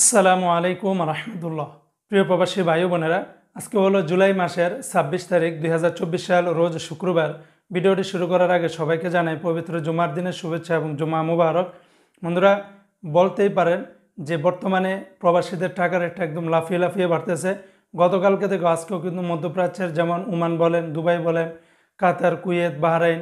আসসালামু আলাইকুম রহমতুল্লাহ প্রিয় প্রবাসী ভাই বোনেরা আজকে হলো জুলাই মাসের ২৬ তারিখ দুই সাল রোজ শুক্রবার ভিডিওটি শুরু করার আগে সবাইকে জানাই পবিত্র জুমার দিনের শুভেচ্ছা এবং জুমা মুবারক বন্ধুরা বলতেই পারেন যে বর্তমানে প্রবাসীদের টাকার একটা একদম লাফিয়ে লাফিয়ে বাড়তেছে গতকালকে থেকে আজকেও কিন্তু মধ্যপ্রাচ্যের যেমন ওমান বলেন দুবাই বলেন Qatar Kuwait Bahrain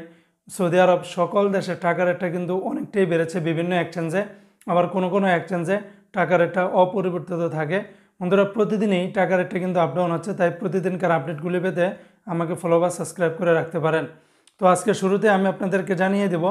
Saudi Arab সকল দেশের টাকার রেটটা কিন্তু অনেকটাই বেড়েছে বিভিন্ন এক্সচেঞ্জে আবার কোনো কোনো এক্সচেঞ্জে টাকার একটা অপরিবর্তিত থাকে বন্ধুরা প্রতিদিনই টাকার একটা কিন্তু আপডাউন হচ্ছে তাই প্রতিদিনকার আপডেটগুলি পেতে আমাকে ফলো বা সাবস্ক্রাইব করে রাখতে পারেন তো আজকে শুরুতে আমি আপনাদেরকে জানিয়ে দেব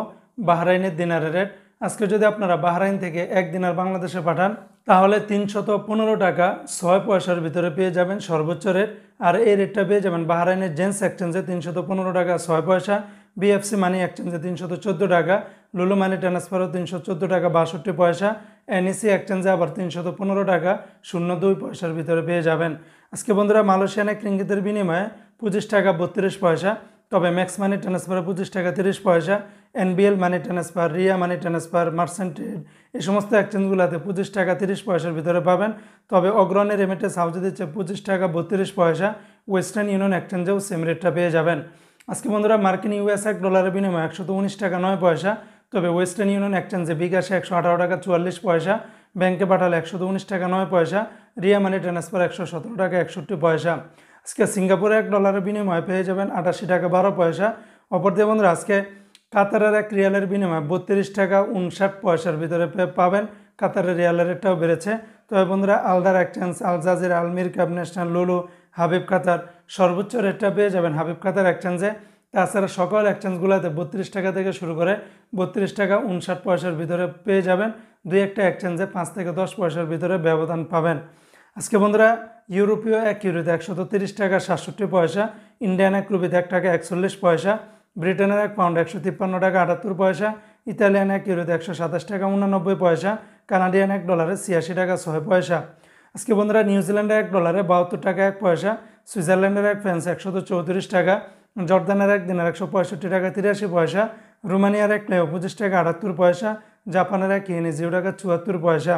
বাহরাইনের দিনারের রেট আজকে যদি আপনারা বাহরাইন থেকে এক দিনার বাংলাদেশে পাঠান তাহলে তিনশত পনেরো টাকা ছয় পয়সার ভিতরে পেয়ে যাবেন সর্বোচ্চ রেট আর এই রেটটা পেয়ে যাবেন বাহরাইনের জেন্স এক্সচেঞ্জে তিনশত পনেরো টাকা ছয় পয়সা বিএফসি মানি এক্সচেঞ্জে তিনশত চোদ্দো টাকা লুলু মানি ট্রান্সফারও তিনশো চোদ্দো টাকা বাষট্টি পয়সা e এনইসি এক্সচেঞ্জে আবার তিনশত পনেরো টাকা শূন্য দুই পয়সার ভিতরে পেয়ে যাবেন আজকে বন্ধুরা মালয়েশিয়ান এক রিঙ্গিতের বিনিময়ে পঁচিশ টাকা বত্রিশ পয়সা তবে ম্যাক্স মানি ট্রান্সফারে পঁচিশ টাকা তিরিশ পয়সা NBL money transfer Ria money transfer Merchantrade এই সমস্ত এক্সচেঞ্জগুলোতে পঁচিশ টাকা তিরিশ পয়সার ভিতরে পাবেন তবে অগ্রণের রেমিটেন্স হাউজে দিচ্ছে পঁচিশ টাকা বত্রিশ পয়সা ওয়েস্টার্ন ইউনিয়ন এক্সচেঞ্জেও সেম রেটটা পেয়ে যাবেন আজকে বন্ধুরা মার্কিন ইউএস এক ডলারের বিনিময় একশো উনিশ টাকা নয় পয়সা তবে ওয়েস্টার্ন ইউনিয়ন এক্সচেঞ্জে বিকাশে একশো আঠারো টাকা চুয়াল্লিশ পয়সা ব্যাংকে পাঠালে একশো উনিশ টাকা নয় পয়সা রিয়া মানি ট্রান্সফার একশো সতেরো টাকা একষট্টি পয়সা আজকে সিঙ্গাপুরে এক ডলারের বিনিময় পেয়ে যাবেন আটাশি টাকা বারো পয়সা অপর দিয়ে বন্ধুরা আজকে কাতারের এক রিয়ালের বিনিময় বত্রিশ টাকা উনষাট পয়সার ভিতরে পাবেন কাতারের রিয়ালের রেটটাও বেড়েছে তবে বন্ধুরা আলদার এক্সচেঞ্জ আলজাজির আলমির ক্যাব ন্যাশনাল লুলু হাবিব কাতার সর্বোচ্চ রেটটা পেয়ে যাবেন হাবিব খাতার এক্সচেঞ্জে তাছাড়া সকল এক্সচেঞ্জগুলোতে বত্রিশ টাকা থেকে শুরু করে বত্রিশ টাকা উনষাট পয়সার ভিতরে পেয়ে যাবেন দুই একটা এক্সচেঞ্জে পাঁচ থেকে দশ পয়সার ভিতরে ব্যবধান পাবেন আজকে বন্ধুরা ইউরোপীয় এক ইউরোতে একশো তিরিশ টাকা সাতষট্টি পয়সা ইন্ডিয়ান এক রুপিতে এক টাকা একচল্লিশ পয়সা ব্রিটেনের এক পাউন্ড একশো তিপ্পান্ন টাকা আটাত্তর পয়সা ইতালিয়ান এক ইউরোতে একশো সাতাশ টাকা উনানব্বই পয়সা কানাডিয়ান এক ডলারে ছিয়াশি টাকা ছয় পয়সা আজকে বন্ধুরা নিউজিল্যান্ডে এক ডলারে বাহাত্তর টাকা এক পয়সা সুইজারল্যান্ডের এক ফ্রান্স তো চৌত্রিশ টাকা জর্দানের এক দিনের একশো পঁয়ষট্টি টাকা তিরাশি পয়সা রোমানিয়ার এক প্লেও পঁচিশ টাকা আটাত্তর পয়সা জাপানের এক ইয়েনে জিরো টাকা চুয়াত্তর পয়সা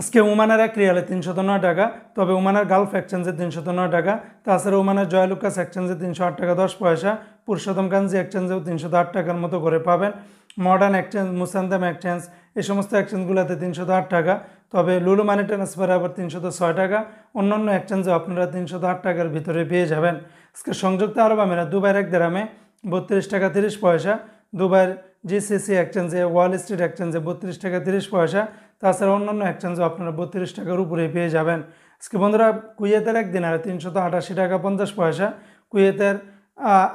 আজকে ওমানের এক রিয়ালে তিনশত নয় টাকা তবে ওমানের গালফ এক্সচেঞ্জে তিনশত নয় টাকা তাছাড়া ওমানের জয়লুকাস এক্সচেঞ্জে তিনশো আট টাকা দশ পয়সা পুরুষোত্তম কাঞ্জি এক্সচেঞ্জেও তিনশো আট টাকার মতো করে পাবেন মডার্ন এক্সচেঞ্জ মুসান্দাম এক্সচেঞ্জ এই সমস্ত এক্সচেঞ্জগুলোতে তিনশো আট টাকা তবে লুলু মানি ট্রান্সফারে আবার তিনশো ছয় টাকা অন্যান্য এক্সচেঞ্জে আপনারা তিনশো আট টাকার ভিতরে পেয়ে যাবেন আজকে সংযুক্ত আরব আমিরা দুবাইয়ের এক দেরামে বত্রিশ টাকা তিরিশ পয়সা দুবাইয়ের জিসিসি এক্সচেঞ্জে ওয়াল স্ট্রিট এক্সচেঞ্জে বত্রিশ টাকা তিরিশ পয়সা তাছাড়া অন্যান্য এক্সচেঞ্জও আপনারা বত্রিশ টাকার উপরে পেয়ে যাবেন আজকে বন্ধুরা কুয়েতের একদিন আর তিনশো আটাশি টাকা পঞ্চাশ পয়সা কুয়েতের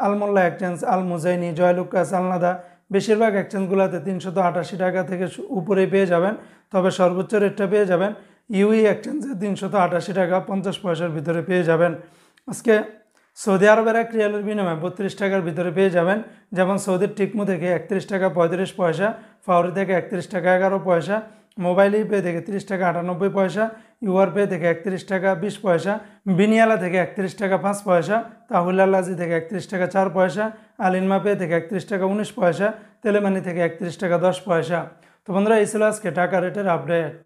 আলমোল্লা এক্সচেঞ্জ আল মুজাইনি জয়লুকাস আলনাদা বেশিরভাগ এক্সচেঞ্জগুলোতে তিনশো আটাশি টাকা থেকে উপরে পেয়ে যাবেন তবে সর্বোচ্চ রেটটা পেয়ে যাবেন ইউই এক্সচেঞ্জে তিনশত আটাশি টাকা পঞ্চাশ পয়সার ভিতরে পেয়ে যাবেন আজকে সৌদি আরবের এক রিয়ালের বিনিময়ে বত্রিশ টাকার ভিতরে পেয়ে যাবেন যেমন সৌদির টিকমু থেকে একত্রিশ টাকা পঁয়ত্রিশ পয়সা ফাউরি থেকে একত্রিশ টাকা এগারো পয়সা মোবাইল পে থেকে তিরিশ টাকা আটানব্বই পয়সা ইউআর পে থেকে একত্রিশ টাকা বিশ পয়সা বিনিয়ালা থেকে একত্রিশ টাকা পাঁচ পয়সা তাহুল্লাজি থেকে একত্রিশ টাকা চার পয়সা আলিনমা পে থেকে একত্রিশ টাকা উনিশ পয়সা তেলেমানি থেকে একত্রিশ টাকা দশ পয়সা তো বন্ধুরা এই ছিল আজকে টাকা রেটের আপডেট